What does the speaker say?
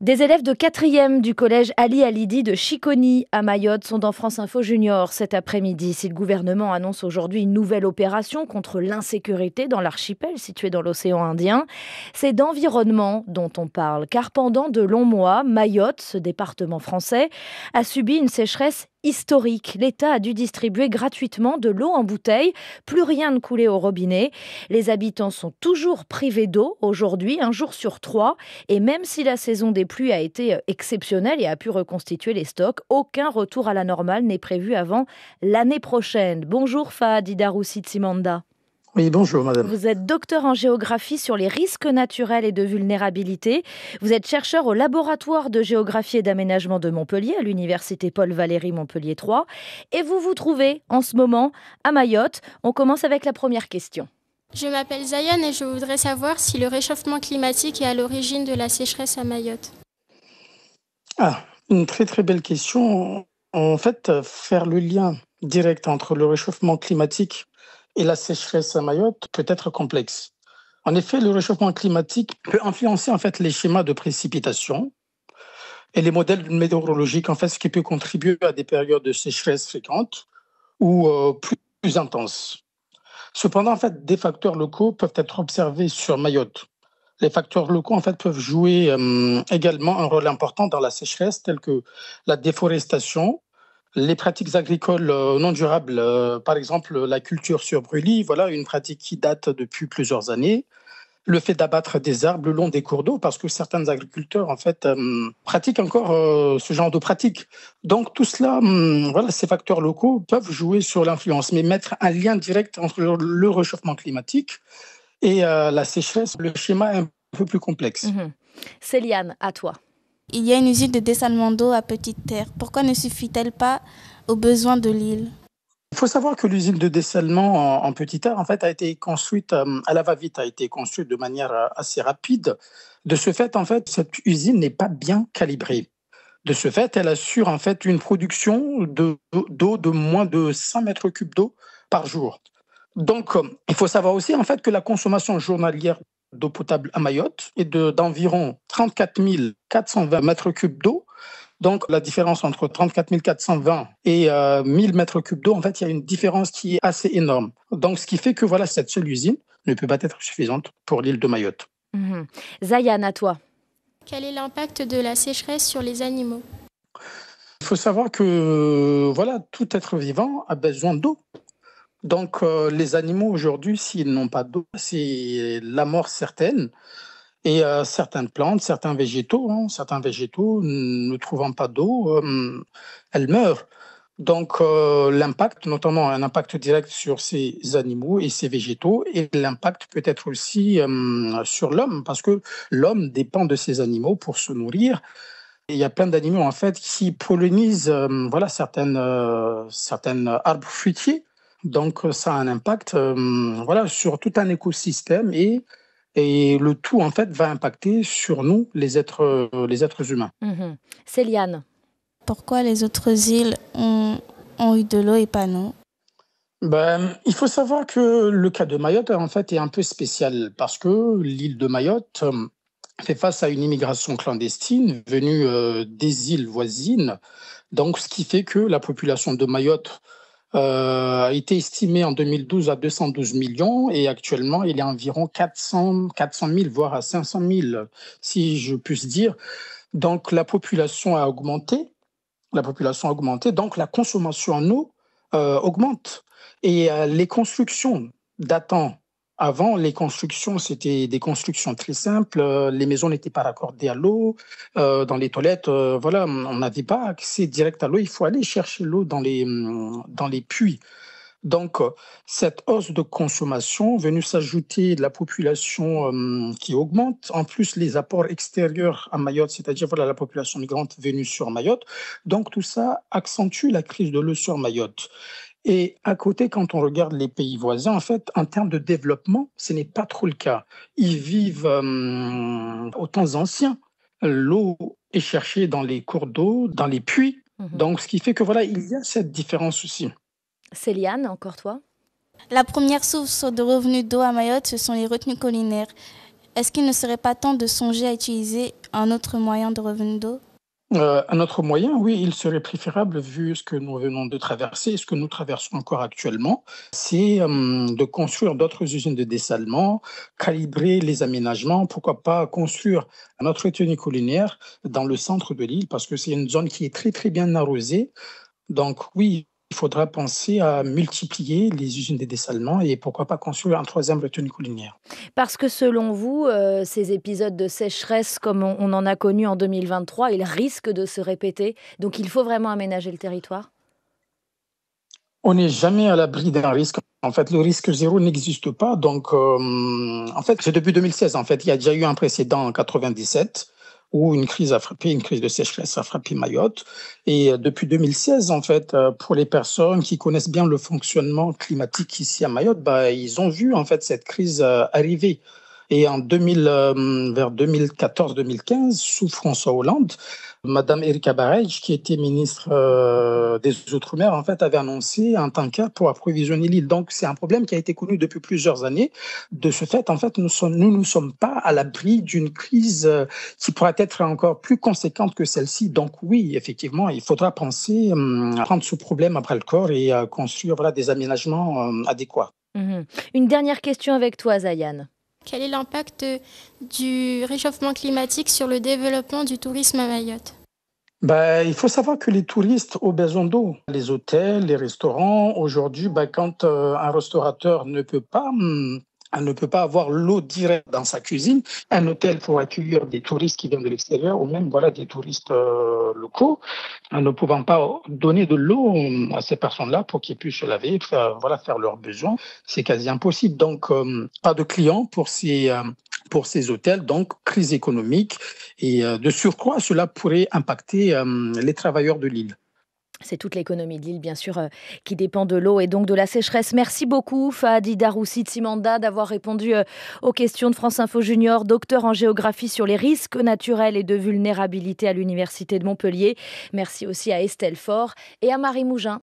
Des élèves de 4e du collège Ali Alidi de Chiconi à Mayotte sont dans France Info Junior cet après-midi. Si le gouvernement annonce aujourd'hui une nouvelle opération contre l'insécurité dans l'archipel situé dans l'océan Indien, c'est d'environnement dont on parle. Car pendant de longs mois, Mayotte, ce département français, a subi une sécheresse historique. L'État a dû distribuer gratuitement de l'eau en bouteille. Plus rien ne coulait au robinet. Les habitants sont toujours privés d'eau aujourd'hui, un jour sur trois. Et même si la saison des pluies a été euh, exceptionnelle et a pu reconstituer les stocks, aucun retour à la normale n'est prévu avant l'année prochaine. Bonjour Fahad Idaroussi Tsimanda. Oui, bonjour madame. Vous êtes docteur en géographie sur les risques naturels et de vulnérabilité. Vous êtes chercheur au laboratoire de géographie et d'aménagement de Montpellier à l'université Paul Valéry Montpellier 3 et vous vous trouvez en ce moment à Mayotte. On commence avec la première question. Je m'appelle Zayan et je voudrais savoir si le réchauffement climatique est à l'origine de la sécheresse à Mayotte. Ah, une très très belle question. En fait, faire le lien direct entre le réchauffement climatique et la sécheresse à Mayotte peut être complexe. En effet, le réchauffement climatique peut influencer en fait les schémas de précipitation et les modèles météorologiques, en fait, ce qui peut contribuer à des périodes de sécheresse fréquentes ou euh, plus, intenses. Cependant, en fait, des facteurs locaux peuvent être observés sur Mayotte. Les facteurs locaux en fait, peuvent jouer euh, également un rôle important dans la sécheresse, tels que la déforestation, les pratiques agricoles euh, non durables, euh, par exemple la culture sur brûlis, voilà une pratique qui date depuis plusieurs années. Le fait d'abattre des arbres le long des cours d'eau, parce que certains agriculteurs en fait euh, pratiquent encore ce genre de pratique. Donc tout cela, voilà, ces facteurs locaux peuvent jouer sur l'influence, mais mettre un lien direct entre le réchauffement climatique et la sécheresse, le schéma est un peu plus complexe. Mhm. Céliane, à toi. Il y a une usine de dessalement d'eau à Petite Terre. Pourquoi ne suffit-elle pas aux besoins de l'île il faut savoir que l'usine de dessalement en, Petite Terre, en fait, a été construite euh, à la va-vite, a été construite de manière euh, assez rapide. De ce fait, en fait, cette usine n'est pas bien calibrée. De ce fait, elle assure en fait une production d'eau de, moins de 100 mètres cubes d'eau par jour. Donc, euh, il faut savoir aussi en fait que la consommation journalière d'eau potable à Mayotte et d'environ de, 34 420 mètres cubes d'eau. Donc la différence entre 34 420 et 1000 euh, mètres cubes d'eau, en fait, il y a une différence qui est assez énorme. Donc ce qui fait que voilà, cette seule usine ne peut pas être suffisante pour l'île de Mayotte. Mmh. Zayan, à toi. Quel est l'impact de la sécheresse sur les animaux il faut savoir que voilà, tout être vivant a besoin d'eau. Donc euh, les animaux aujourd'hui, s'ils n'ont pas d'eau, c'est la mort certaine. Et euh, certaines plantes, certains végétaux, hein, certains végétaux ne trouvant pas d'eau, euh, elles meurent. Donc l'impact, notamment un impact direct sur ces animaux et ces végétaux, et l'impact peut être aussi sur l'homme, parce que l'homme dépend de ces animaux pour se nourrir il y a plein d'animaux en fait qui pollinisent voilà certaines certaines arbres fruitiers donc, euh, ça a un impact euh, voilà, sur tout un écosystème et, et le tout, en fait, va impacter sur nous, les êtres, euh, les êtres humains. Mmh. Céliane. Pourquoi les autres îles ont, eu de l'eau et pas nous ben, il faut savoir que le cas de Mayotte, en fait, est un peu spécial parce que l'île de Mayotte fait face à une immigration clandestine venue des îles voisines. Donc, ce qui fait que la population de Mayotte euh, a été estimé en 2012 à 212 millions et actuellement il est environ 400, 400 000, voire à 500 000, si je puisse dire. Donc la population a augmenté, la population a augmenté, donc la consommation en eau euh, augmente. Et euh, les constructions datant avant, les constructions, c'était des constructions très simples. Euh, les maisons n'étaient pas raccordées à l'eau. Euh, dans les toilettes, euh, voilà, on n'avait pas accès direct à l'eau. Il faut aller chercher l'eau dans les, hum, dans les puits. Donc, cette hausse de consommation venue s'ajouter de la population hum, qui augmente, en plus les apports extérieurs à Mayotte, c'est-à-dire voilà, la population migrante venue sur Mayotte, donc tout ça accentue la crise de l'eau sur Mayotte. Et à côté, quand on regarde les pays voisins, en fait, en termes de développement, ce n'est pas trop le cas. Ils vivent au aux temps anciens. L'eau est cherchée dans les cours d'eau, dans les puits. Mhm. Donc, ce qui fait que voilà, il y a cette différence aussi. Céliane, encore toi La première source de revenus d'eau à Mayotte, ce sont les retenues collinaires. Est-ce qu'il ne serait pas temps de songer à utiliser un autre moyen de revenu d'eau euh, un autre moyen, oui, il serait préférable, vu ce que nous venons de traverser ce que nous traversons encore actuellement, c'est euh, de construire d'autres usines de dessalement, calibrer les aménagements, pourquoi pas construire un autre étenu dans le centre de l'île, parce que c'est une zone qui est très, très bien arrosée. Donc oui, il faudra penser à multiplier les usines de dessalement et pourquoi pas construire un troisième retenue culinaire. Parce que selon vous, euh, ces épisodes de sécheresse comme on, en a connu en 2023, ils risquent de se répéter. Donc il faut vraiment aménager le territoire on n'est jamais à l'abri d'un risque. En fait, le risque zéro n'existe pas. Donc, euh, en fait, c'est depuis 2016. En fait, il y a déjà eu un précédent en 1997 où une crise a frappé, une crise de sécheresse a frappé Mayotte. Et euh, depuis 2016, en fait, euh, pour les personnes qui connaissent bien le fonctionnement climatique ici à Mayotte, bah, ils ont vu en fait cette crise euh, arriver. Et en 2000, euh, vers 2014-2015, sous François Hollande, Madame Erika Barrage, qui était ministre euh, des Outre-mer, en fait, avait annoncé un tanker pour approvisionner l'île. Donc, c'est un problème qui a été connu depuis plusieurs années. De ce fait, en fait, nous ne nous, sommes pas à l'abri d'une crise euh, qui pourrait être encore plus conséquente que celle-ci. Donc, oui, effectivement, il faudra penser à prendre ce problème après le corps et construire voilà, des aménagements adéquats. Mmh Une dernière question avec toi, Zayan. Quel est l'impact euh, du réchauffement climatique sur le développement du tourisme à Mayotte ben, il faut savoir que les touristes ont besoin d'eau. Les hôtels, les restaurants, aujourd'hui, ben, quand euh, un restaurateur ne peut pas hmm, elle ne peut pas avoir l'eau directe dans sa cuisine. Un hôtel pour accueillir des touristes qui viennent de l'extérieur ou même voilà des touristes euh, locaux, en euh, ne pouvant pas donner de l'eau euh, à ces personnes-là pour qu'ils puissent se laver, faire, voilà faire leurs besoins, c'est quasi impossible. Donc pas de clients pour ces pour ces hôtels, donc crise économique et de surcroît cela pourrait impacter les travailleurs de l'île. C'est toute l'économie de l'île, bien sûr, euh, qui dépend de l'eau et donc de la sécheresse. Merci beaucoup, Fadi Daroussi Tsimanda, d'avoir répondu euh, aux questions de France Info Junior, docteur en géographie sur les risques naturels et de vulnérabilité à l'Université de Montpellier. Merci aussi à Estelle Faure et à Marie Mougin.